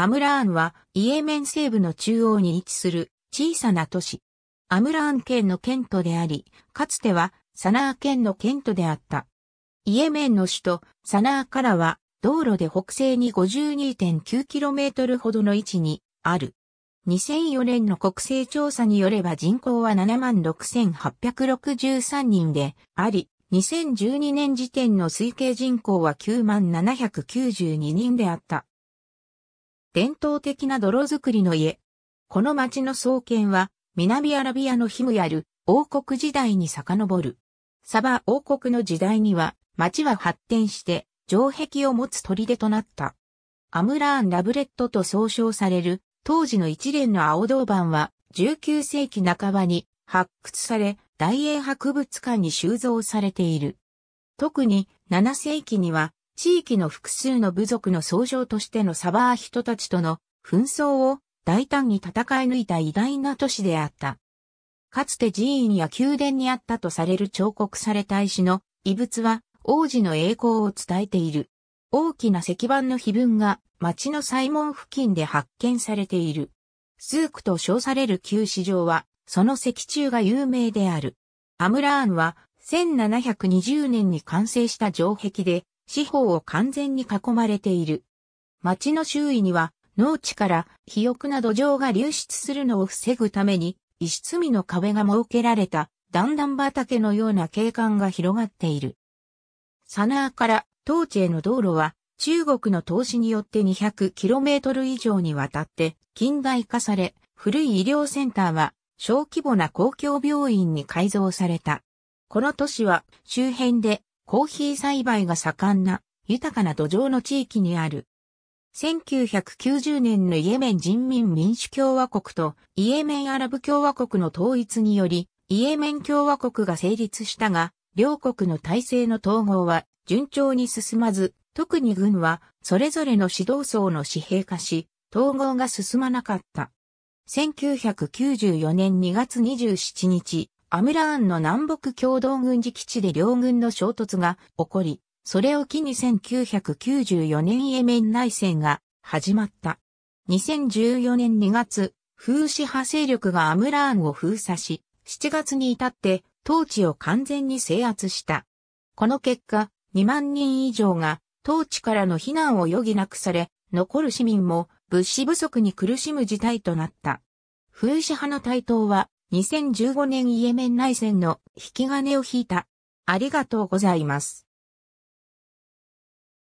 アムラーンはイエメン西部の中央に位置する小さな都市。アムラーン県の県都であり、かつてはサナー県の県都であった。イエメンの首都サナーからは道路で北西に 52.9km ほどの位置にある。2004年の国勢調査によれば人口は76,863人であり、2012年時点の推計人口は9792人であった。伝統的な泥作りの家。この町の創建は、南アラビアのヒムヤル、王国時代に遡る。サバ王国の時代には、町は発展して、城壁を持つ砦となった。アムラーン・ラブレットと総称される、当時の一連の青銅板は、19世紀半ばに発掘され、大英博物館に収蔵されている。特に7世紀には地域の複数の部族の総称としてのサバー人たちとの紛争を大胆に戦い抜いた偉大な都市であった。かつて寺院や宮殿にあったとされる彫刻された石の遺物は王子の栄光を伝えている。大きな石板の碑文が町の西門付近で発見されている。スークと称される旧市場はその石柱が有名である。アムラーンは1720年に完成した城壁で四方を完全に囲まれている。町の周囲には、農地から肥沃な土壌が流出するのを防ぐために、石積みの壁が設けられた段々畑のような景観が広がっている。サナーから当地への道路は中国の投資によって 200km 以上にわたって近代化され、古い医療センターは小規模な公共病院に改造された。この都市は周辺でコーヒー栽培が盛んな豊かな土壌の地域にある。1990年のイエメン人民民主共和国とイエメンアラブ共和国の統一により、イエメン共和国が成立したが、両国の体制の統合は順調に進まず、特に軍はそれぞれの指導層の私兵化し、統合が進まなかった。1994年2月27日、アムラーンの南北共同軍事基地で両軍の衝突が起こり、それを機に1994年イエメン内戦が始まった。2014年2月、風刺派勢力がアムラーンを封鎖し、7月に至って当地を完全に制圧した。この結果、2万人以上が当地からの避難を余儀なくされ、残る市民も物資不足に苦しむ事態となった。風刺派の台頭は2015年イエメン内戦の引き金を引いた。ありがとうございます。